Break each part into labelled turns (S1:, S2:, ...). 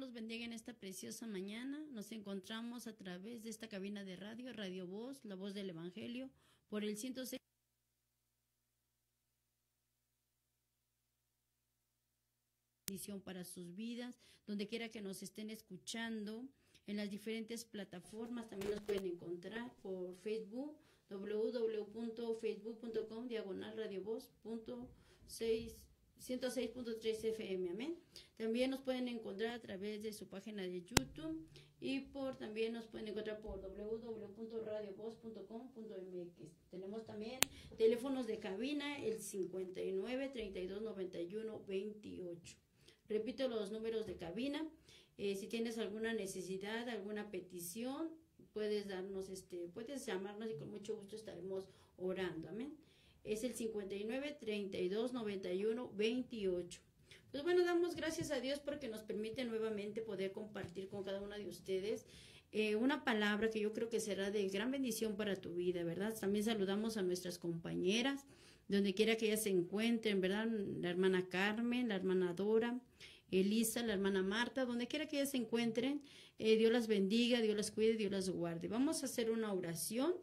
S1: los bendiga en esta preciosa mañana. Nos encontramos a través de esta cabina de radio, Radio Voz, la voz del Evangelio, por el 106. para sus vidas, donde quiera que nos estén escuchando, en las diferentes plataformas también nos pueden encontrar por Facebook, www.facebook.com diagonal radio voz punto seis 106.3 FM, amén. También nos pueden encontrar a través de su página de YouTube y por también nos pueden encontrar por www.radiovoz.com.mx. Tenemos también teléfonos de cabina el 59 32 91 28. Repito los números de cabina. Eh, si tienes alguna necesidad, alguna petición, puedes darnos este, puedes llamarnos y con mucho gusto estaremos orando. Amén es el 59 32 91 28. Pues bueno, damos gracias a Dios porque nos permite nuevamente poder compartir con cada una de ustedes eh, una palabra que yo creo que será de gran bendición para tu vida, ¿verdad? También saludamos a nuestras compañeras, donde quiera que ellas se encuentren, ¿verdad? La hermana Carmen, la hermana Dora, Elisa, la hermana Marta, donde quiera que ellas se encuentren, eh, Dios las bendiga, Dios las cuide, Dios las guarde. Vamos a hacer una oración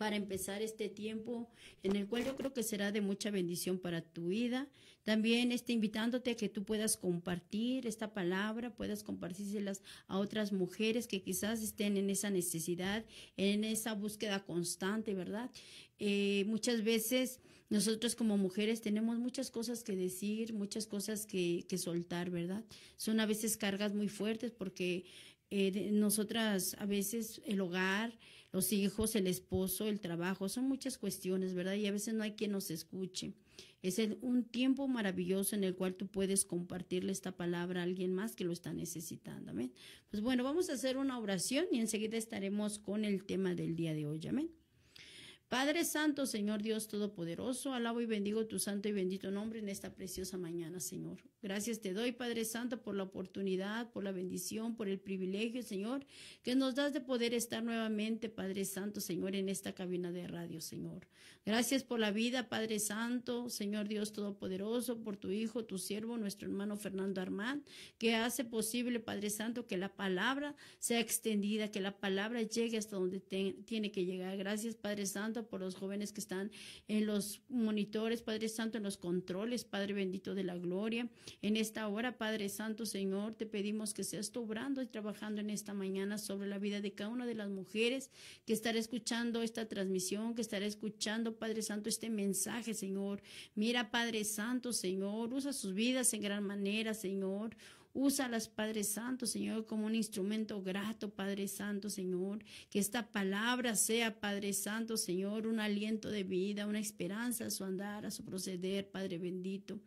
S1: para empezar este tiempo en el cual yo creo que será de mucha bendición para tu vida. También está invitándote a que tú puedas compartir esta palabra, puedas compartírselas a otras mujeres que quizás estén en esa necesidad, en esa búsqueda constante, ¿verdad? Eh, muchas veces nosotros como mujeres tenemos muchas cosas que decir, muchas cosas que, soltar, ¿verdad? Son a veces cargas muy fuertes porque eh, nosotras a veces el hogar, los hijos, el esposo, el trabajo, son muchas cuestiones, ¿verdad? Y a veces no hay quien nos escuche. Es un tiempo maravilloso en el cual tú puedes compartirle esta palabra a alguien más que lo está necesitando. Amén. Pues bueno, vamos a hacer una oración y enseguida estaremos con el tema del día de hoy. Amén. Padre Santo, Señor Dios Todopoderoso, alabo y bendigo tu santo y bendito nombre en esta preciosa mañana, Señor. Gracias te doy, Padre Santo, por la oportunidad, por la bendición, por el privilegio, Señor, que nos das de poder estar nuevamente, Padre Santo, Señor, en esta cabina de radio, Señor. Gracias por la vida, Padre Santo, Señor Dios Todopoderoso, por tu Hijo, tu siervo, nuestro hermano Fernando Armán, que hace posible, Padre Santo, que la palabra sea extendida, que la palabra llegue hasta donde tiene que llegar. Gracias, Padre Santo por los jóvenes que están en los monitores, Padre Santo, en los controles, Padre bendito de la gloria. En esta hora, Padre Santo, Señor, te pedimos que seas tobrando y trabajando en esta mañana sobre la vida de cada una de las mujeres que estará escuchando esta transmisión, que estará escuchando, Padre Santo, este mensaje, Señor. Mira, Padre Santo, Señor, usa sus vidas en gran manera, Señor. Úsalas, Padre Santo, Señor, como un instrumento grato, Padre Santo, Señor. Que esta palabra sea, Padre Santo, Señor, un aliento de vida, una esperanza a su andar, a su proceder, Padre bendito.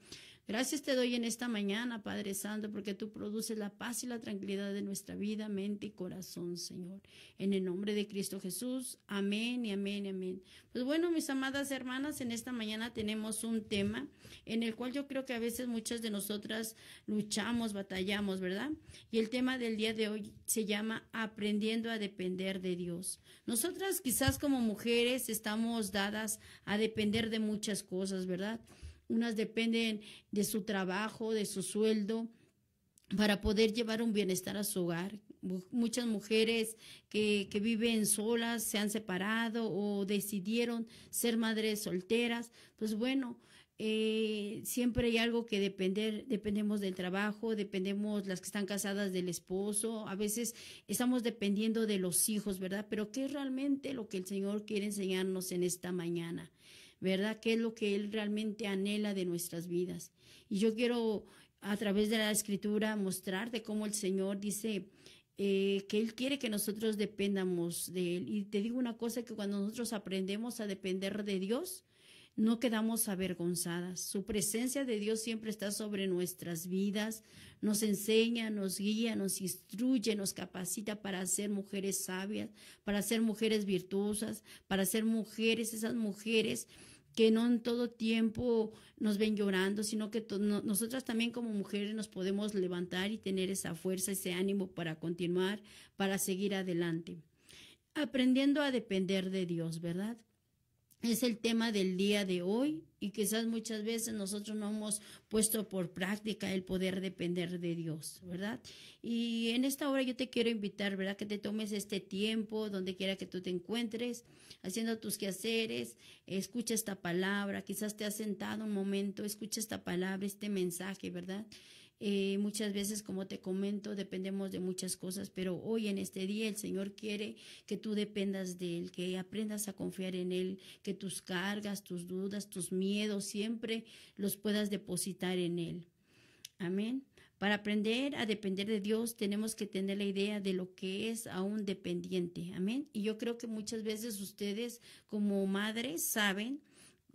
S1: Gracias te doy en esta mañana, Padre Santo, porque tú produces la paz y la tranquilidad de nuestra vida, mente y corazón, Señor. En el nombre de Cristo Jesús. Amén y amén y amén. Pues bueno, mis amadas hermanas, en esta mañana tenemos un tema en el cual yo creo que a veces muchas de nosotras luchamos, batallamos, ¿verdad? Y el tema del día de hoy se llama Aprendiendo a depender de Dios. Nosotras quizás como mujeres estamos dadas a depender de muchas cosas, ¿verdad? unas dependen de su trabajo, de su sueldo para poder llevar un bienestar a su hogar. Muchas mujeres que, que, viven solas se han separado o decidieron ser madres solteras. Pues bueno, eh, siempre hay algo que depender, dependemos del trabajo, dependemos las que están casadas del esposo, a veces estamos dependiendo de los hijos, ¿verdad? Pero ¿qué es realmente lo que el Señor quiere enseñarnos en esta mañana? ¿verdad? ¿Qué es lo que Él realmente anhela de nuestras vidas? Y yo quiero a través de la escritura mostrarte cómo el Señor dice eh, que Él quiere que nosotros dependamos de Él. Y te digo una cosa, que cuando nosotros aprendemos a depender de Dios, no quedamos avergonzadas. Su presencia de Dios siempre está sobre nuestras vidas, nos enseña, nos guía, nos instruye, nos capacita para ser mujeres sabias, para ser mujeres virtuosas, para ser mujeres, esas mujeres que no en todo tiempo nos ven llorando, sino que nosotras también como mujeres nos podemos levantar y tener esa fuerza, ese ánimo para continuar, para seguir adelante, aprendiendo a depender de Dios, ¿verdad? es el tema del día de hoy y quizás muchas veces nosotros no hemos puesto por práctica el poder depender de Dios, ¿verdad? Y en esta hora yo te quiero invitar, ¿verdad? Que te tomes este tiempo, donde quiera que tú te encuentres, haciendo tus quehaceres, escucha esta palabra, quizás te has sentado un momento, escucha esta palabra, este mensaje, ¿verdad? Eh, muchas veces, como te comento, dependemos de muchas cosas, pero hoy en este día el Señor quiere que tú dependas de Él, que aprendas a confiar en Él, que tus cargas, tus dudas, tus miedos siempre los puedas depositar en Él. Amén. Para aprender a depender de Dios tenemos que tener la idea de lo que es aún dependiente. Amén. Y yo creo que muchas veces ustedes como madres saben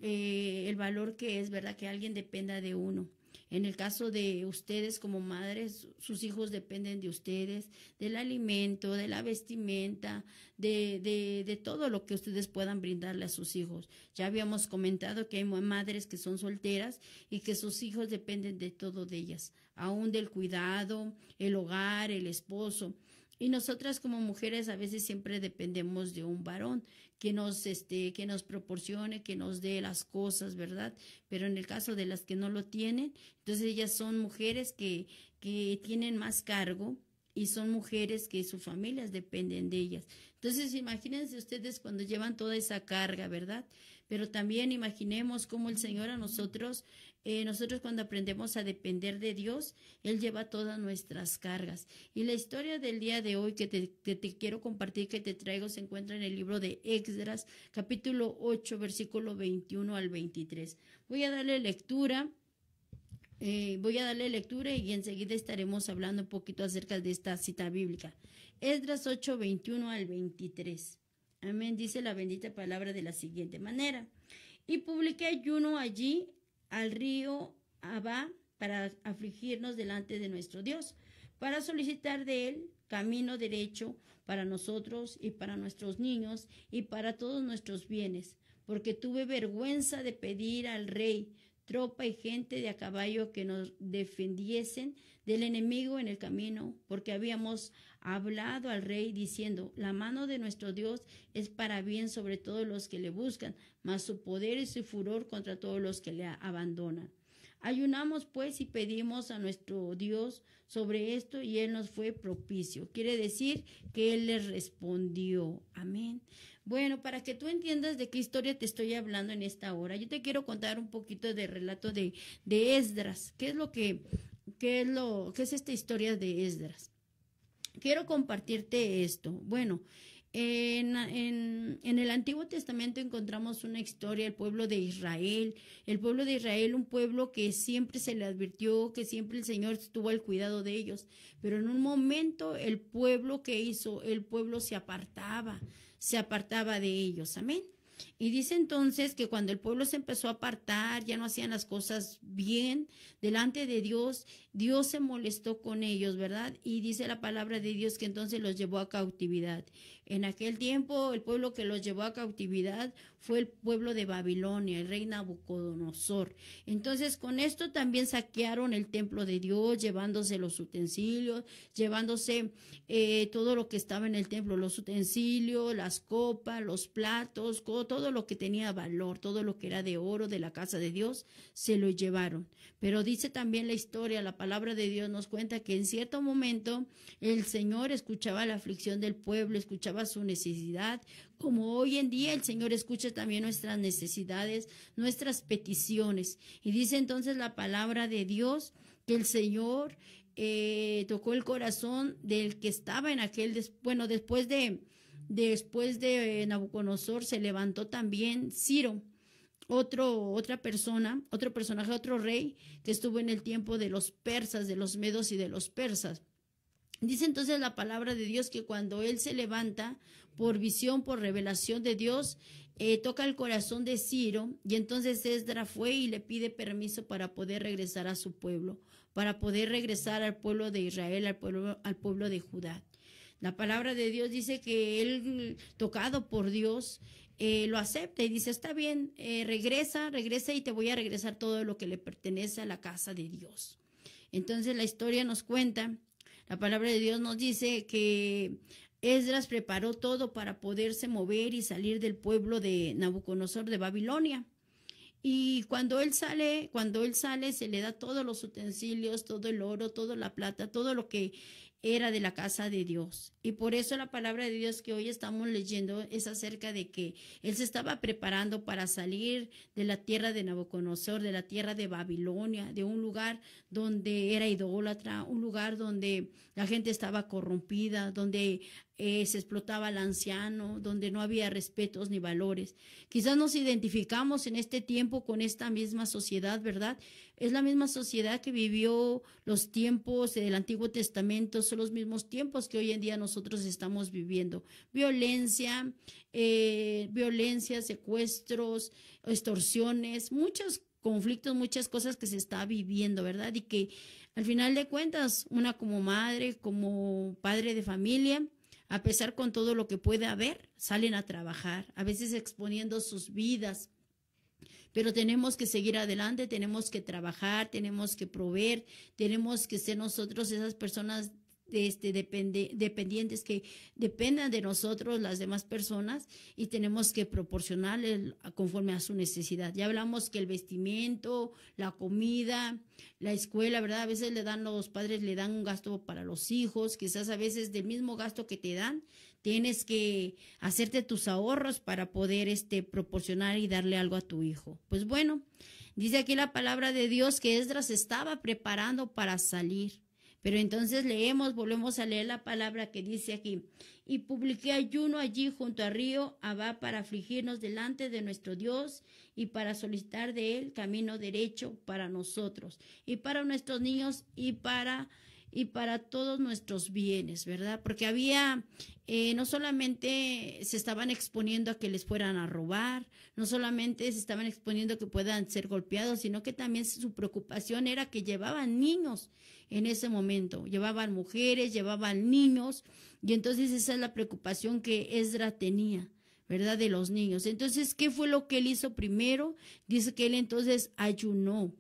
S1: eh, el valor que es, ¿verdad? Que alguien dependa de uno. En el caso de ustedes como madres, sus hijos dependen de ustedes, del alimento, de la vestimenta, de, todo lo que ustedes puedan brindarle a sus hijos. Ya habíamos comentado que hay madres que son solteras y que sus hijos dependen de todo de ellas, aún del cuidado, el hogar, el esposo. Y nosotras como mujeres a veces siempre dependemos de un varón que nos, este, que nos proporcione, que nos dé las cosas, ¿verdad? Pero en el caso de las que no lo tienen, entonces ellas son mujeres que, que tienen más cargo y son mujeres que sus familias dependen de ellas. Entonces, imagínense ustedes cuando llevan toda esa carga, ¿verdad? Pero también imaginemos cómo el Señor a nosotros eh, nosotros cuando aprendemos a depender de Dios, Él lleva todas nuestras cargas. Y la historia del día de hoy que te, quiero compartir, que te traigo, se encuentra en el libro de Extras, capítulo 8, versículo 21 al 23. Voy a darle lectura. Eh, voy a darle lectura y enseguida estaremos hablando un poquito acerca de esta cita bíblica. Esdras 8, 21 al 23. Amén. Dice la bendita palabra de la siguiente manera. Y publiqué ayuno allí al río Abá para afligirnos delante de nuestro Dios, para solicitar de Él camino derecho para nosotros y para nuestros niños y para todos nuestros bienes, porque tuve vergüenza de pedir al rey tropa y gente de a caballo que nos defendiesen del enemigo en el camino, porque habíamos hablado al rey diciendo, la mano de nuestro Dios es para bien sobre todos los que le buscan, mas su poder y su furor contra todos los que le abandonan. Ayunamos pues y pedimos a nuestro Dios sobre esto y Él nos fue propicio. Quiere decir que Él les respondió. Amén. Bueno, para que tú entiendas de qué historia te estoy hablando en esta hora, yo te quiero contar un poquito de relato de, de Esdras. ¿Qué es lo que, qué es lo, qué es esta historia de Esdras? Quiero compartirte esto. Bueno, en, el Antiguo Testamento encontramos una historia, el pueblo de Israel, el pueblo de Israel, un pueblo que siempre se le advirtió, que siempre el Señor estuvo al cuidado de ellos, pero en un momento el pueblo que hizo, el pueblo se apartaba, se apartaba de ellos, amén. Y dice entonces que cuando el pueblo se empezó a apartar, ya no hacían las cosas bien delante de Dios, Dios se molestó con ellos, ¿verdad? Y dice la palabra de Dios que entonces los llevó a cautividad. En aquel tiempo el pueblo que los llevó a cautividad fue el pueblo de Babilonia, el rey Nabucodonosor. Entonces con esto también saquearon el templo de Dios, llevándose los utensilios, llevándose eh, todo lo que estaba en el templo, los utensilios, las copas, los platos, todo lo que tenía valor, todo lo que era de oro de la casa de Dios, se lo llevaron. Pero dice también la historia, la palabra de Dios nos cuenta que en cierto momento el Señor escuchaba la aflicción del pueblo, escuchaba su necesidad, como hoy en día el Señor escucha también nuestras necesidades, nuestras peticiones. Y dice entonces la palabra de Dios que el Señor eh, tocó el corazón del que estaba en aquel, bueno, después de, después de eh, Nabucodonosor se levantó también Ciro otro, otra persona, otro personaje, otro rey que estuvo en el tiempo de los persas, de los medos y de los persas. Dice entonces la palabra de Dios que cuando Él se levanta por visión, por revelación de Dios, eh, toca el corazón de Ciro y entonces Esdra fue y le pide permiso para poder regresar a su pueblo, para poder regresar al pueblo de Israel, al pueblo, al pueblo de Judá. La palabra de Dios dice que él, tocado por Dios, eh, lo acepta y dice, está bien, eh, regresa, regresa y te voy a regresar todo lo que le pertenece a la casa de Dios. Entonces la historia nos cuenta la palabra de Dios nos dice que Esdras preparó todo para poderse mover y salir del pueblo de Nabucodonosor de Babilonia. Y cuando él sale, cuando él sale, se le da todos los utensilios, todo el oro, toda la plata, todo lo que era de la casa de Dios. Y por eso la palabra de Dios que hoy estamos leyendo es acerca de que él se estaba preparando para salir de la tierra de Nabucodonosor, de la tierra de Babilonia, de un lugar donde era idólatra, un lugar donde la gente estaba corrompida, donde eh, se explotaba al anciano, donde no había respetos ni valores. Quizás nos identificamos en este tiempo con esta misma sociedad, ¿verdad? Es la misma sociedad que vivió los tiempos del Antiguo Testamento, son los mismos tiempos que hoy en día nosotros estamos viviendo. Violencia, eh, violencia, secuestros, extorsiones, muchos conflictos, muchas cosas que se está viviendo, ¿verdad? Y que al final de cuentas, una como madre, como padre de familia, a pesar con todo lo que puede haber, salen a trabajar, a veces exponiendo sus vidas. Pero tenemos que seguir adelante, tenemos que trabajar, tenemos que proveer, tenemos que ser nosotros esas personas este, depende, dependientes que dependan de nosotros, las demás personas, y tenemos que proporcionarles conforme a su necesidad. Ya hablamos que el vestimiento, la comida, la escuela, ¿verdad? A veces le dan los padres, le dan un gasto para los hijos, quizás a veces del mismo gasto que te dan, tienes que hacerte tus ahorros para poder este, proporcionar y darle algo a tu hijo. Pues bueno, dice aquí la palabra de Dios que Esdras estaba preparando para salir pero entonces leemos, volvemos a leer la palabra que dice aquí. Y publiqué ayuno allí junto al río Abá para afligirnos delante de nuestro Dios y para solicitar de él camino derecho para nosotros y para nuestros niños y para y para todos nuestros bienes, ¿verdad? Porque había, eh, no solamente se estaban exponiendo a que les fueran a robar, no solamente se estaban exponiendo a que puedan ser golpeados, sino que también su preocupación era que llevaban niños en ese momento. Llevaban mujeres, llevaban niños, y entonces esa es la preocupación que Ezra tenía. ¿verdad? De los niños. Entonces, ¿qué fue lo que él hizo primero? Dice que él entonces ayunó,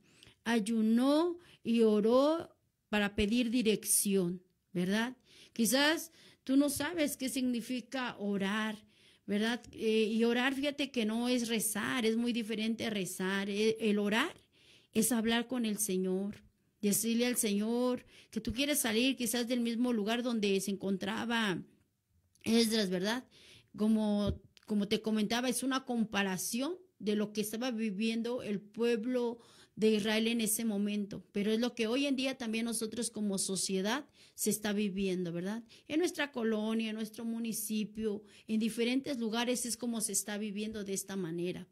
S1: ayunó y oró para pedir dirección, ¿verdad? Quizás tú no sabes qué significa orar, ¿verdad? Eh, y orar, fíjate que no es rezar, es muy diferente rezar. E, el orar es hablar con el Señor, decirle al Señor que tú quieres salir quizás del mismo lugar donde se encontraba Esdras, ¿verdad? Como, como te comentaba, es una comparación de lo que estaba viviendo el pueblo de Israel en ese momento, pero es lo que hoy en día también nosotros como sociedad se está viviendo, ¿verdad? En nuestra colonia, en nuestro municipio, en diferentes lugares es como se está viviendo de esta manera.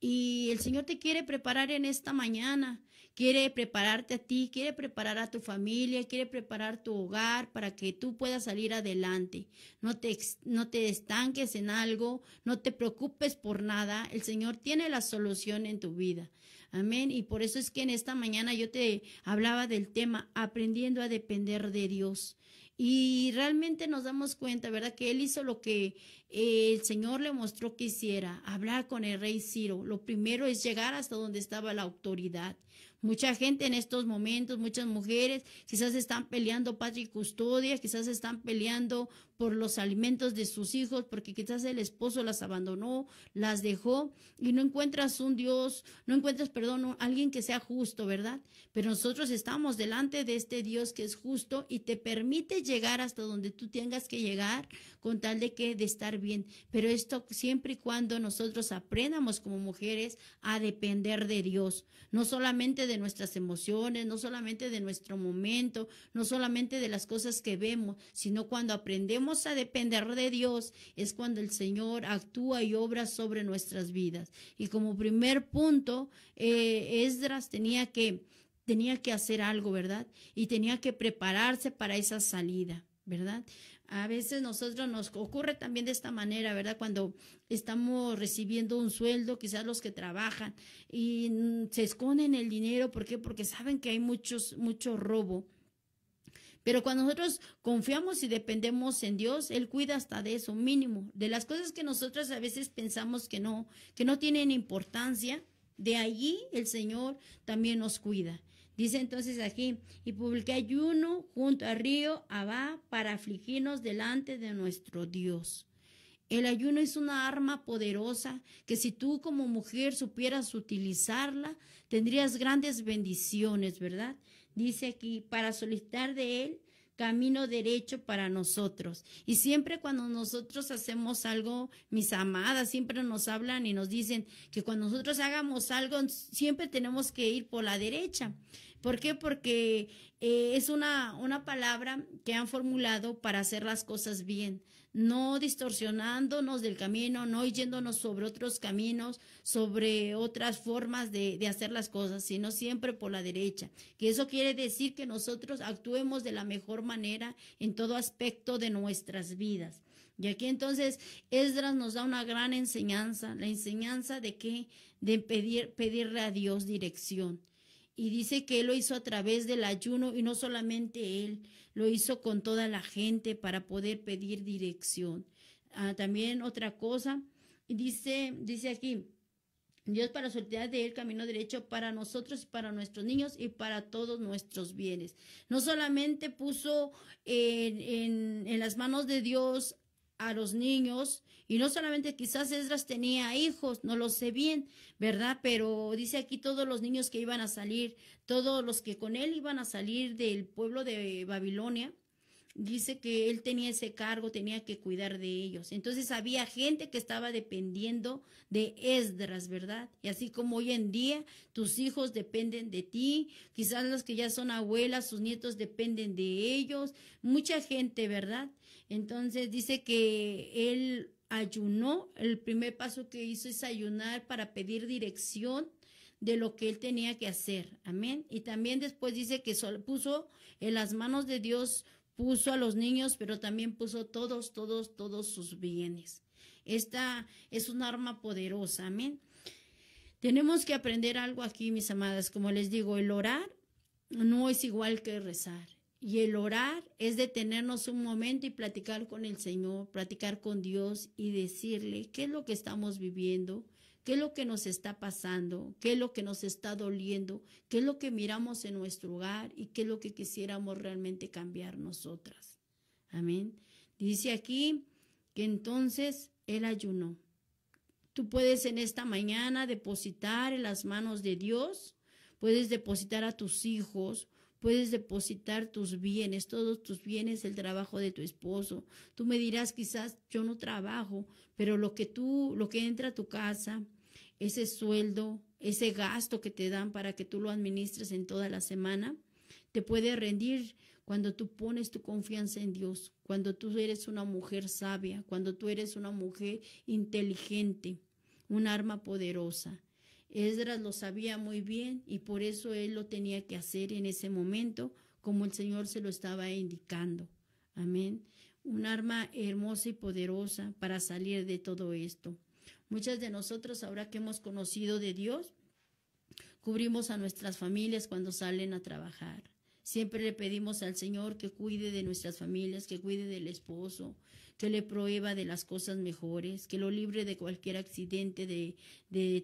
S1: Y el Señor te quiere preparar en esta mañana quiere prepararte a ti, quiere preparar a tu familia, quiere preparar tu hogar para que tú puedas salir adelante. No te, no te estanques en algo, no te preocupes por nada. El Señor tiene la solución en tu vida. Amén. Y por eso es que en esta mañana yo te hablaba del tema aprendiendo a depender de Dios. Y realmente nos damos cuenta, ¿verdad? Que él hizo lo que eh, el Señor le mostró que hiciera, hablar con el rey Ciro. Lo primero es llegar hasta donde estaba la autoridad. Mucha gente en estos momentos, muchas mujeres, quizás están peleando patria y custodia, quizás están peleando por los alimentos de sus hijos, porque quizás el esposo las abandonó, las dejó y no encuentras un Dios, no encuentras, perdón, alguien que sea justo, ¿verdad? Pero nosotros estamos delante de este Dios que es justo y te permite llegar hasta donde tú tengas que llegar con tal de que de estar bien. Pero esto siempre y cuando nosotros aprendamos como mujeres a depender de Dios, no solamente de nuestras emociones, no solamente de nuestro momento, no solamente de las cosas que vemos, sino cuando aprendemos a depender de Dios es cuando el Señor actúa y obra sobre nuestras vidas. Y como primer punto, eh, Esdras tenía que, tenía que hacer algo, ¿verdad? Y tenía que prepararse para esa salida. ¿verdad? A veces nosotros nos ocurre también de esta manera, ¿verdad? Cuando estamos recibiendo un sueldo, quizás los que trabajan y mm, se esconden el dinero, ¿por qué? Porque saben que hay muchos mucho robo pero cuando nosotros confiamos y dependemos en Dios, Él cuida hasta de eso mínimo, de las cosas que nosotros a veces pensamos que no, que no tienen importancia. De allí el Señor también nos cuida. Dice entonces aquí, y publiqué ayuno junto al río Abá para afligirnos delante de nuestro Dios. El ayuno es una arma poderosa que si tú como mujer supieras utilizarla, tendrías grandes bendiciones, ¿verdad? dice aquí, para solicitar de Él camino derecho para nosotros. Y siempre cuando nosotros hacemos algo, mis amadas, siempre nos hablan y nos dicen que cuando nosotros hagamos algo, siempre tenemos que ir por la derecha. ¿Por qué? Porque eh, es una, una palabra que han formulado para hacer las cosas bien no distorsionándonos del camino, no yéndonos sobre otros caminos, sobre otras formas de, hacer las cosas, sino siempre por la derecha. Que eso quiere decir que nosotros actuemos de la mejor manera en todo aspecto de nuestras vidas. Y aquí entonces Esdras nos da una gran enseñanza, la enseñanza de que de pedir, pedirle a Dios dirección y dice que él lo hizo a través del ayuno y no solamente él, lo hizo con toda la gente para poder pedir dirección. Ah, también otra cosa, dice, dice aquí, Dios para soltar de él camino derecho para nosotros y para nuestros niños y para todos nuestros bienes. No solamente puso en, en las manos de Dios a los niños, y no solamente quizás Esdras tenía hijos, no lo sé bien, ¿verdad? Pero dice aquí todos los niños que iban a salir, todos los que con él iban a salir del pueblo de Babilonia, dice que él tenía ese cargo, tenía que cuidar de ellos. Entonces había gente que estaba dependiendo de Esdras, ¿verdad? Y así como hoy en día tus hijos dependen de ti, quizás los que ya son abuelas, sus nietos dependen de ellos, mucha gente, ¿verdad? Entonces dice que él ayunó, el primer paso que hizo es ayunar para pedir dirección de lo que él tenía que hacer. Amén. Y también después dice que puso en las manos de Dios, puso a los niños, pero también puso todos, todos, todos sus bienes. Esta es un arma poderosa. Amén. Tenemos que aprender algo aquí, mis amadas. Como les digo, el orar no es igual que rezar. Y el orar es detenernos un momento y platicar con el Señor, platicar con Dios y decirle qué es lo que estamos viviendo, qué es lo que nos está pasando, qué es lo que nos está doliendo, qué es lo que miramos en nuestro hogar y qué es lo que quisiéramos realmente cambiar nosotras. Amén. Dice aquí que entonces Él ayunó. Tú puedes en esta mañana depositar en las manos de Dios, puedes depositar a tus hijos, puedes depositar tus bienes, todos tus bienes, el trabajo de tu esposo. Tú me dirás, quizás yo no trabajo, pero lo que tú, lo que entra a tu casa, ese sueldo, ese gasto que te dan para que tú lo administres en toda la semana, te puede rendir cuando tú pones tu confianza en Dios, cuando tú eres una mujer sabia, cuando tú eres una mujer inteligente, un arma poderosa. Esdras lo sabía muy bien y por eso él lo tenía que hacer en ese momento, como el Señor se lo estaba indicando. Amén. Un arma hermosa y poderosa para salir de todo esto. Muchas de nosotros, ahora que hemos conocido de Dios, cubrimos a nuestras familias cuando salen a trabajar. Siempre le pedimos al Señor que cuide de nuestras familias, que cuide del esposo, que le prueba de las cosas mejores, que lo libre de cualquier accidente de,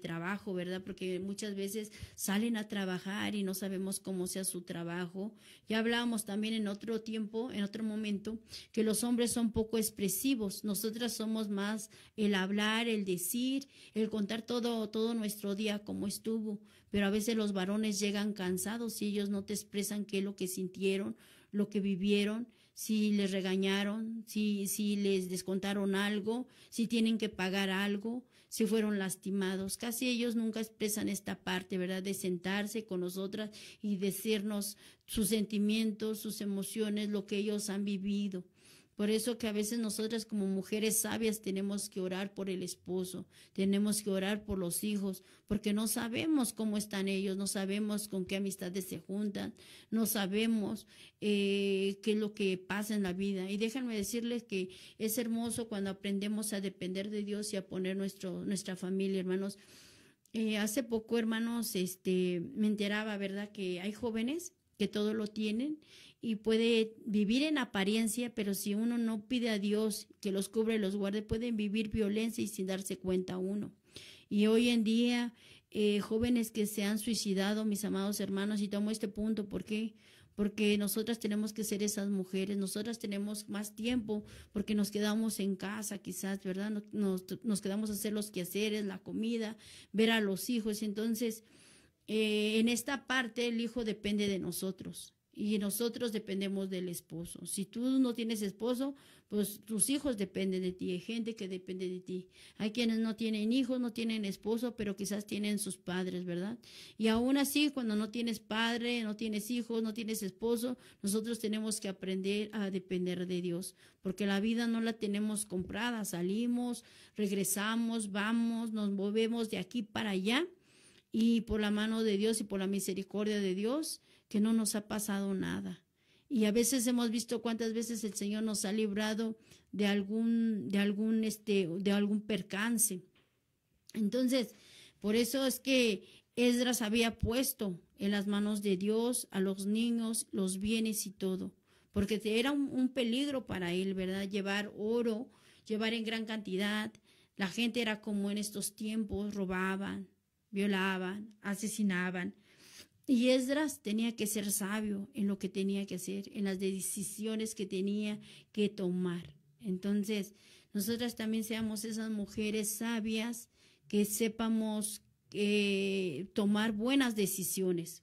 S1: trabajo, ¿verdad? Porque muchas veces salen a trabajar y no sabemos cómo sea su trabajo. Ya hablábamos también en otro tiempo, en otro momento, que los hombres son poco expresivos. Nosotras somos más el hablar, el decir, el contar todo, todo nuestro día, cómo estuvo. Pero a veces los varones llegan cansados y ellos no te expresan qué es lo que sintieron, lo que vivieron si les regañaron, si, si les descontaron algo, si tienen que pagar algo, si fueron lastimados. Casi ellos nunca expresan esta parte, ¿verdad? De sentarse con nosotras y decirnos sus sentimientos, sus emociones, lo que ellos han vivido. Por eso que a veces nosotras como mujeres sabias tenemos que orar por el esposo, tenemos que orar por los hijos, porque no sabemos cómo están ellos, no sabemos con qué amistades se juntan, no sabemos eh, qué es lo que pasa en la vida. Y déjenme decirles que es hermoso cuando aprendemos a depender de Dios y a poner nuestro, nuestra familia, hermanos. Eh, hace poco, hermanos, este, me enteraba, ¿verdad?, que hay jóvenes que todo lo tienen y puede vivir en apariencia, pero si uno no pide a Dios que los cubre y los guarde, pueden vivir violencia y sin darse cuenta uno. Y hoy en día, eh, jóvenes que se han suicidado, mis amados hermanos, y tomo este punto, ¿por qué? Porque nosotras tenemos que ser esas mujeres, nosotras tenemos más tiempo porque nos quedamos en casa quizás, ¿verdad? Nos, nos, nos quedamos a hacer los quehaceres, la comida, ver a los hijos. Entonces, eh, en esta parte el hijo depende de nosotros y nosotros dependemos del esposo. Si tú no tienes esposo, pues tus hijos dependen de ti, hay gente que depende de ti. Hay quienes no tienen hijos, no tienen esposo, pero quizás tienen sus padres, ¿verdad? Y aún así, cuando no tienes padre, no tienes hijos, no tienes esposo, nosotros tenemos que aprender a depender de Dios, porque la vida no la tenemos comprada, salimos, regresamos, vamos, nos movemos de aquí para allá y por la mano de Dios y por la misericordia de Dios que no nos ha pasado nada. Y a veces hemos visto cuántas veces el Señor nos ha librado de algún, de algún, este, de algún percance. Entonces, por eso es que Esdras había puesto en las manos de Dios a los niños, los bienes y todo, porque era un, peligro para él, ¿verdad? Llevar oro, llevar en gran cantidad. La gente era como en estos tiempos, robaban, violaban, asesinaban. Y Esdras tenía que ser sabio en lo que tenía que hacer, en las decisiones que tenía que tomar. Entonces, nosotras también seamos esas mujeres sabias que sepamos eh, tomar buenas decisiones.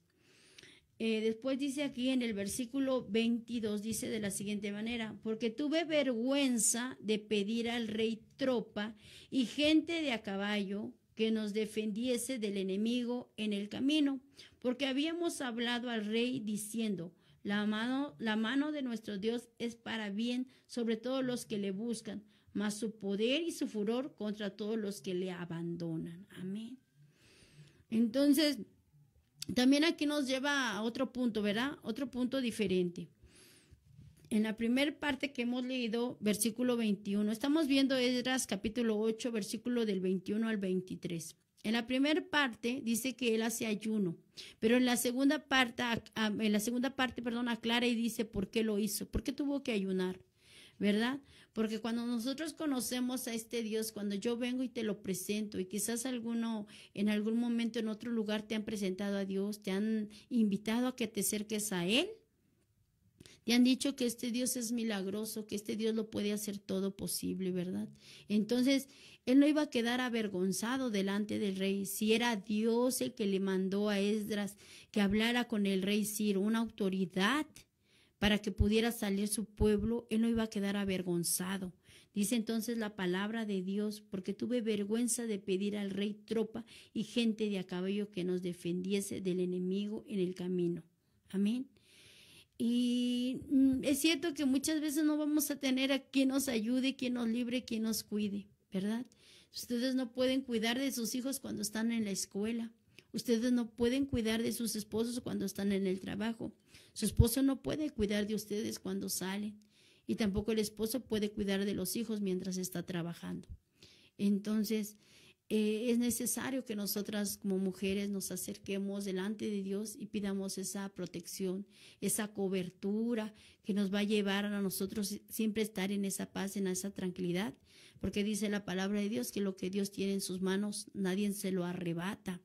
S1: Eh, después dice aquí en el versículo 22, dice de la siguiente manera, porque tuve vergüenza de pedir al rey tropa y gente de a caballo que nos defendiese del enemigo en el camino, porque habíamos hablado al rey diciendo, la mano, la mano de nuestro Dios es para bien sobre todos los que le buscan, mas su poder y su furor contra todos los que le abandonan. Amén. Entonces, también aquí nos lleva a otro punto, ¿verdad? Otro punto diferente en la primera parte que hemos leído, versículo 21, estamos viendo Esdras capítulo 8, versículo del 21 al 23. En la primera parte dice que él hace ayuno, pero en la segunda parte, en la segunda parte, perdón, aclara y dice por qué lo hizo, por qué tuvo que ayunar, ¿verdad? Porque cuando nosotros conocemos a este Dios, cuando yo vengo y te lo presento, y quizás alguno en algún momento en otro lugar te han presentado a Dios, te han invitado a que te acerques a Él, te han dicho que este Dios es milagroso, que este Dios lo puede hacer todo posible, ¿verdad? Entonces, él no iba a quedar avergonzado delante del rey, si era Dios el que le mandó a Esdras que hablara con el rey Ciro, una autoridad para que pudiera salir su pueblo, él no iba a quedar avergonzado. Dice entonces la palabra de Dios, porque tuve vergüenza de pedir al rey tropa y gente de a caballo que nos defendiese del enemigo en el camino. Amén. Y mm, es cierto que muchas veces no vamos a tener a quien nos ayude, quien nos libre, quien nos cuide, ¿verdad? Ustedes no pueden cuidar de sus hijos cuando están en la escuela. Ustedes no pueden cuidar de sus esposos cuando están en el trabajo. Su esposo no puede cuidar de ustedes cuando salen. Y tampoco el esposo puede cuidar de los hijos mientras está trabajando. Entonces, eh, es necesario que nosotras como mujeres nos acerquemos delante de Dios y pidamos esa protección, esa cobertura que nos va a llevar a nosotros siempre estar en esa paz, en esa tranquilidad, porque dice la palabra de Dios que lo que Dios tiene en sus manos nadie se lo arrebata.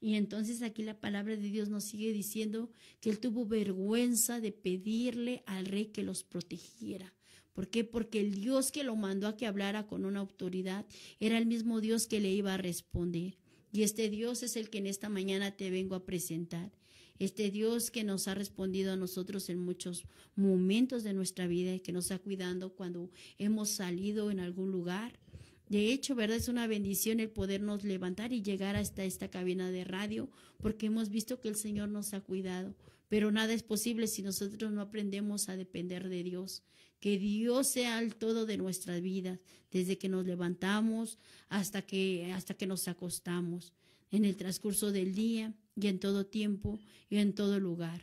S1: Y entonces aquí la palabra de Dios nos sigue diciendo que él tuvo vergüenza de pedirle al rey que los protegiera. ¿Por qué? Porque el Dios que lo mandó a que hablara con una autoridad era el mismo Dios que le iba a responder. Y este Dios es el que en esta mañana te vengo a presentar. Este Dios que nos ha respondido a nosotros en muchos momentos de nuestra vida y que nos ha cuidando cuando hemos salido en algún lugar. De hecho, ¿verdad? Es una bendición el podernos levantar y llegar hasta esta cabina de radio porque hemos visto que el Señor nos ha cuidado. Pero nada es posible si nosotros no aprendemos a depender de Dios, que Dios sea el todo de nuestras vidas, desde que nos levantamos hasta que, hasta que nos acostamos, en el transcurso del día y en todo tiempo y en todo lugar.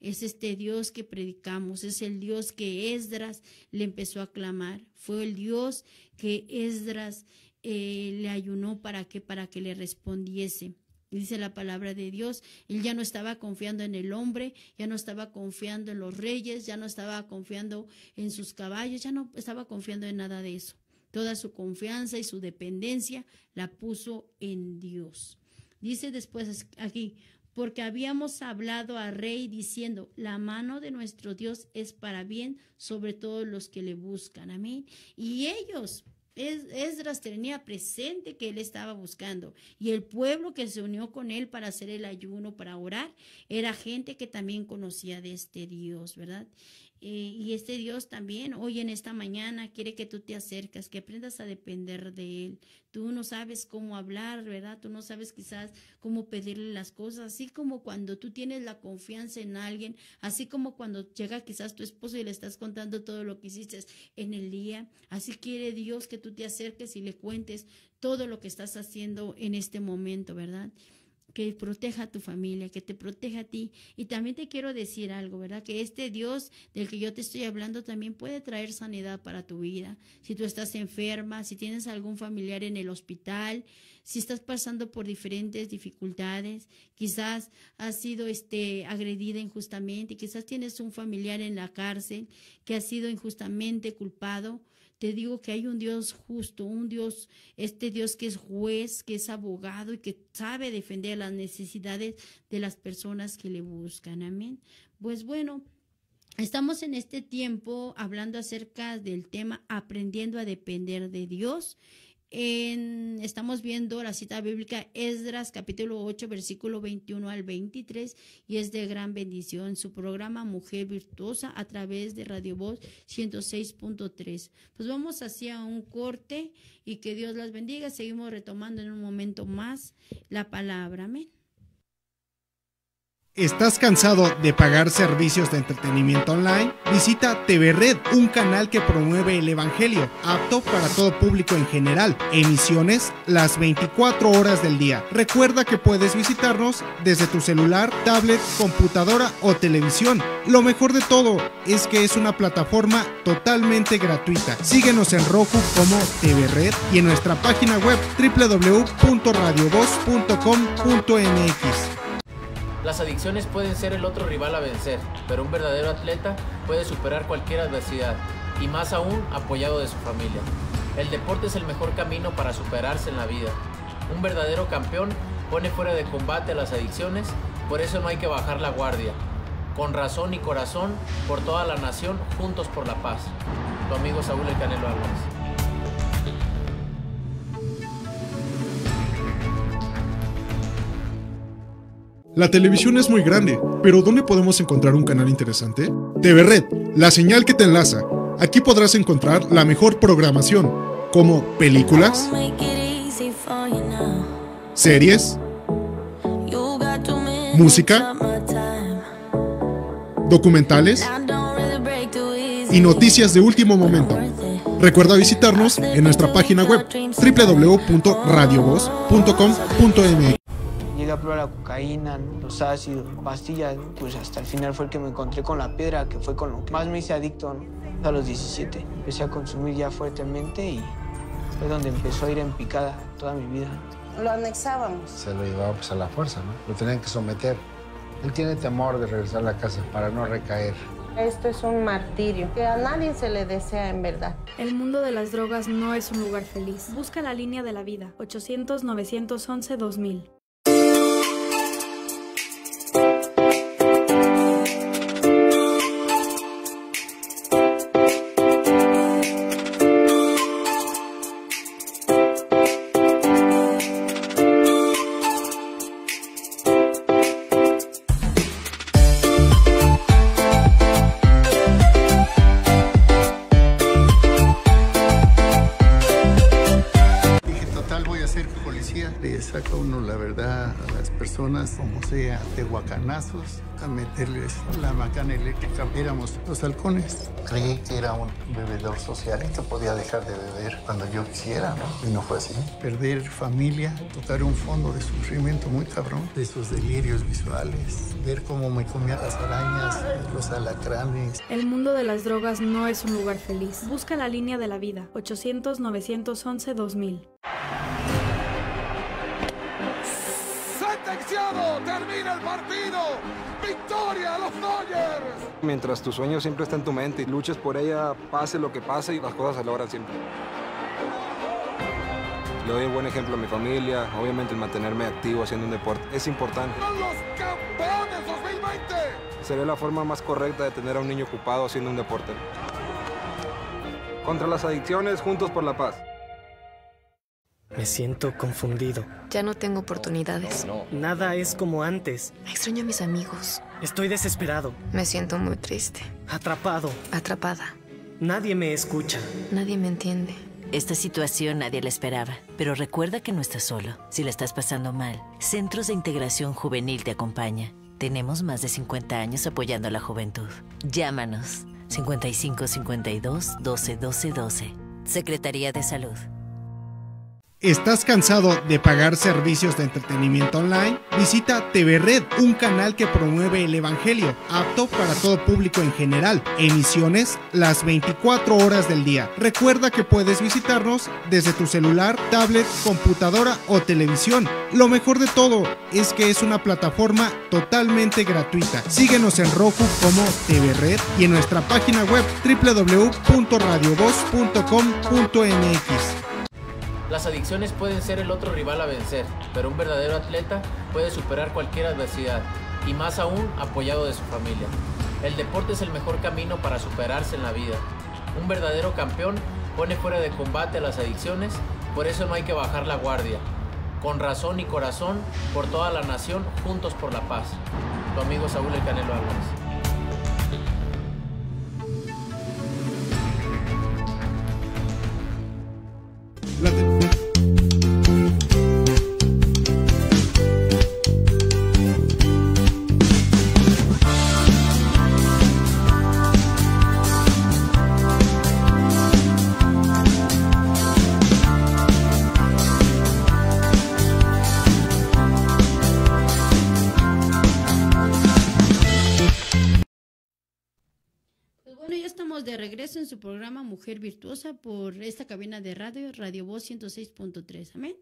S1: Es este Dios que predicamos, es el Dios que Esdras le empezó a clamar, fue el Dios que Esdras eh, le ayunó para que, para que le respondiese. Dice la palabra de Dios, él ya no estaba confiando en el hombre, ya no estaba confiando en los reyes, ya no estaba confiando en sus caballos, ya no estaba confiando en nada de eso. Toda su confianza y su dependencia la puso en Dios. Dice después aquí, porque habíamos hablado al rey diciendo, la mano de nuestro Dios es para bien sobre todos los que le buscan. Amén. Y ellos es, Esdras tenía presente que él estaba buscando y el pueblo que se unió con él para hacer el ayuno, para orar, era gente que también conocía de este Dios, ¿verdad? Eh, y este Dios también, hoy en esta mañana, quiere que tú te acercas, que aprendas a depender de Él. Tú no sabes cómo hablar, ¿verdad? Tú no sabes quizás cómo pedirle las cosas, así como cuando tú tienes la confianza en alguien, así como cuando llega quizás tu esposo y le estás contando todo lo que hiciste en el día. Así quiere Dios que tú te acerques y le cuentes todo lo que estás haciendo en este momento, ¿verdad? que proteja a tu familia, que te proteja a ti. Y también te quiero decir algo, ¿verdad? Que este Dios del que yo te estoy hablando también puede traer sanidad para tu vida. Si tú estás enferma, si tienes algún familiar en el hospital, si estás pasando por diferentes dificultades, quizás has sido este, agredida injustamente, quizás tienes un familiar en la cárcel que ha sido injustamente culpado te digo que hay un Dios justo, un Dios, este Dios que es juez, que es abogado y que sabe defender las necesidades de las personas que le buscan. Amén. Pues bueno. Estamos en este tiempo hablando acerca del tema aprendiendo a depender de Dios en, estamos viendo la cita bíblica Esdras capítulo 8 versículo 21 al 23 y es de gran bendición su programa Mujer Virtuosa a través de Radio Voz 106.3. Pues vamos hacia un corte y que Dios las bendiga. Seguimos retomando en un momento más la palabra. Amén.
S2: ¿Estás cansado de pagar servicios de entretenimiento online? Visita TV Red, un canal que promueve el Evangelio, apto para todo público en general. Emisiones las 24 horas del día. Recuerda que puedes visitarnos desde tu celular, tablet, computadora o televisión. Lo mejor de todo es que es una plataforma totalmente gratuita. Síguenos en Roku como TV Red y en nuestra página web www.radiovoz.com.mx.
S3: Las adicciones pueden ser el otro rival a vencer, pero un verdadero atleta puede superar cualquier adversidad, y más aún apoyado de su familia. El deporte es el mejor camino para superarse en la vida. Un verdadero campeón pone fuera de combate las adicciones, por eso no hay que bajar la guardia. Con razón y corazón, por toda la nación, juntos por la paz. Tu amigo Saúl El Canelo Álvarez.
S2: La televisión es muy grande, pero ¿dónde podemos encontrar un canal interesante? TV Red, la señal que te enlaza. Aquí podrás encontrar la mejor programación, como películas, series, música, documentales y noticias de último momento. Recuerda visitarnos en nuestra página web www.radiovoz.com.mx a probar la cocaína, los ácidos, pastillas, pues hasta el final fue el que me encontré con la piedra, que fue con lo que más me hice adicto a los 17. Empecé a consumir ya fuertemente y fue donde empezó a ir en picada toda mi vida.
S1: Lo anexábamos.
S2: Se lo llevaba pues a la fuerza, ¿no? Lo tenían que someter. Él tiene temor de regresar a la casa para no recaer.
S1: Esto es un martirio que a nadie se le desea en verdad. El mundo de las drogas no es un lugar feliz. Busca la línea de la vida. 800-911-2000.
S2: a meterles la macana eléctrica. Éramos los halcones. Creí que era un bebedor social y que podía dejar de beber cuando yo quisiera, ¿no? Y no fue así. Perder familia, tocar un fondo de sufrimiento muy cabrón, de sus delirios visuales, ver cómo me comían las arañas, los alacranes.
S1: El mundo de las drogas no es un lugar feliz. Busca la línea de la vida. 800-911-2000.
S2: Termina el partido. Victoria a los Dodgers. Mientras tu sueño siempre está en tu mente y luches por ella, pase lo que pase y las cosas se logran siempre. Le doy un buen ejemplo a mi familia, obviamente el mantenerme activo haciendo un deporte es importante. ¡Los campeones 2020! Sería la forma más correcta de tener a un niño ocupado haciendo un deporte. Contra las adicciones, juntos por la paz. Me siento confundido. Ya no tengo oportunidades. Nada es como antes.
S1: Ah, extraño a mis amigos.
S2: Estoy desesperado. Me siento muy triste. Atrapado.
S1: Atrapada. Nadie me escucha. Nadie me entiende. Esta situación nadie la esperaba, pero recuerda que no estás solo. Si la estás pasando mal, Centros de Integración Juvenil te acompaña. Tenemos más de 50 años apoyando a la juventud. Llámanos 55 52 12 12 12. Secretaría de Salud.
S2: ¿Estás cansado de pagar servicios de entretenimiento online? Visita TV Red, un canal que promueve el Evangelio, apto para todo público en general. Emisiones las 24 horas del día. Recuerda que puedes visitarnos desde tu celular, tablet, computadora o televisión. Lo mejor de todo es que es una plataforma totalmente gratuita. Síguenos en Roku como TV Red y en nuestra página web www.radiovoz.com.mx.
S3: Las adicciones pueden ser el otro rival a vencer, pero un verdadero atleta puede superar cualquier adversidad, y más aún apoyado de su familia. El deporte es el mejor camino para superarse en la vida. Un verdadero campeón pone fuera de combate a las adicciones, por eso no hay que bajar la guardia. Con razón y corazón, por toda la nación, juntos por la paz. Tu amigo Saúl El Canelo Álvarez.
S1: bueno, ya estamos de regreso en su programa Mujer Virtuosa por esta cabina de radio, Radio Voz 106.3. Amén.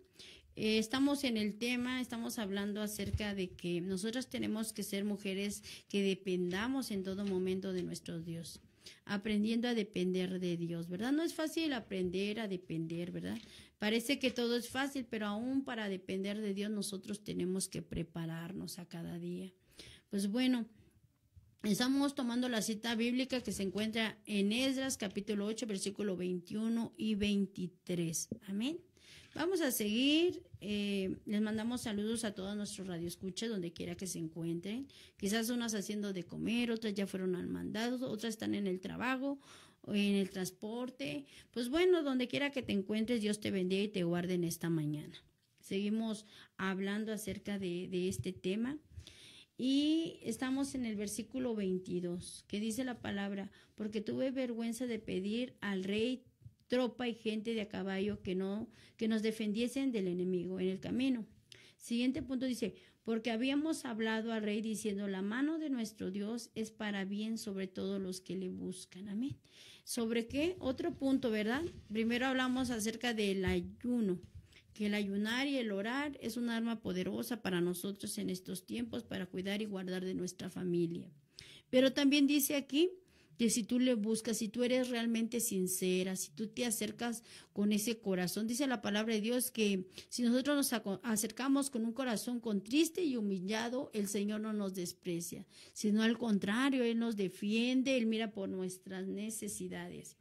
S1: Eh, estamos en el tema, estamos hablando acerca de que nosotras tenemos que ser mujeres que dependamos en todo momento de nuestro Dios aprendiendo a depender de Dios, ¿verdad? No es fácil aprender a depender, ¿verdad? Parece que todo es fácil, pero aún para depender de Dios nosotros tenemos que prepararnos a cada día. Pues bueno, Estamos tomando la cita bíblica que se encuentra en Esdras capítulo 8 versículo 21 y 23. Amén. Vamos a seguir. Eh, les mandamos saludos a todos nuestros radioescuchas, donde quiera que se encuentren. Quizás unas haciendo de comer, otras ya fueron al mandado, otras están en el trabajo, en el transporte. Pues bueno, donde quiera que te encuentres, Dios te bendiga y te guarde en esta mañana. Seguimos hablando acerca de este tema. Y estamos en el versículo 22, que dice la palabra, porque tuve vergüenza de pedir al rey tropa y gente de a caballo que no que nos defendiesen del enemigo en el camino. Siguiente punto dice, porque habíamos hablado al rey diciendo, la mano de nuestro Dios es para bien sobre todos los que le buscan. Amén. ¿Sobre qué? Otro punto, ¿verdad? Primero hablamos acerca del ayuno que el ayunar y el orar es un arma poderosa para nosotros en estos tiempos para cuidar y guardar de nuestra familia. Pero también dice aquí que si tú le buscas, si tú eres realmente sincera, si tú te acercas con ese corazón, dice la palabra de Dios que si nosotros nos acercamos con un corazón contriste triste y humillado, el Señor no nos desprecia, sino al contrario, Él nos defiende, Él mira por nuestras necesidades.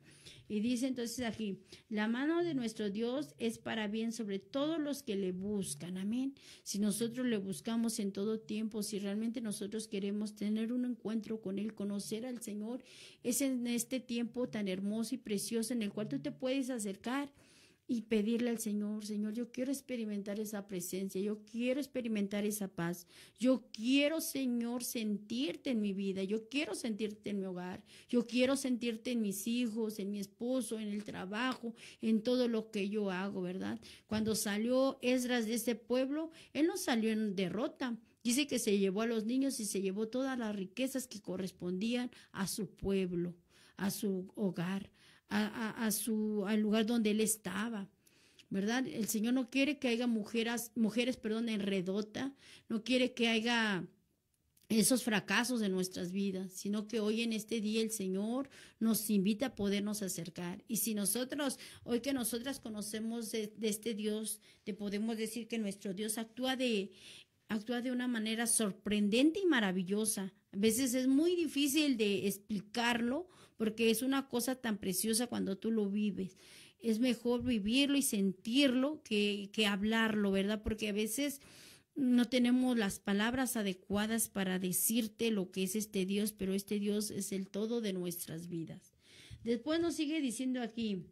S1: Y dice entonces aquí, la mano de nuestro Dios es para bien sobre todos los que le buscan. Amén. Si nosotros le buscamos en todo tiempo, si realmente nosotros queremos tener un encuentro con Él, conocer al Señor, es en este tiempo tan hermoso y precioso en el cual tú te puedes acercar y pedirle al Señor, Señor, yo quiero experimentar esa presencia, yo quiero experimentar esa paz, yo quiero, Señor, sentirte en mi vida, yo quiero sentirte en mi hogar, yo quiero sentirte en mis hijos, en mi esposo, en el trabajo, en todo lo que yo hago, ¿verdad? Cuando salió Esdras de ese pueblo, él no salió en derrota, Dice que se llevó a los niños y se llevó todas las riquezas que correspondían a su pueblo, a su hogar a, su, al lugar donde él estaba. ¿Verdad? El Señor no quiere que haya mujeres, mujeres, perdón, enredota, no quiere que haya esos fracasos en nuestras vidas, sino que hoy en este día el Señor nos invita a podernos acercar. Y si nosotros, hoy que nosotras conocemos de, este Dios, te podemos decir que nuestro Dios actúa de, actúa de una manera sorprendente y maravillosa. A veces es muy difícil de explicarlo porque es una cosa tan preciosa cuando tú lo vives. Es mejor vivirlo y sentirlo que, hablarlo, ¿verdad? Porque a veces no tenemos las palabras adecuadas para decirte lo que es este Dios, pero este Dios es el todo de nuestras vidas. Después nos sigue diciendo aquí,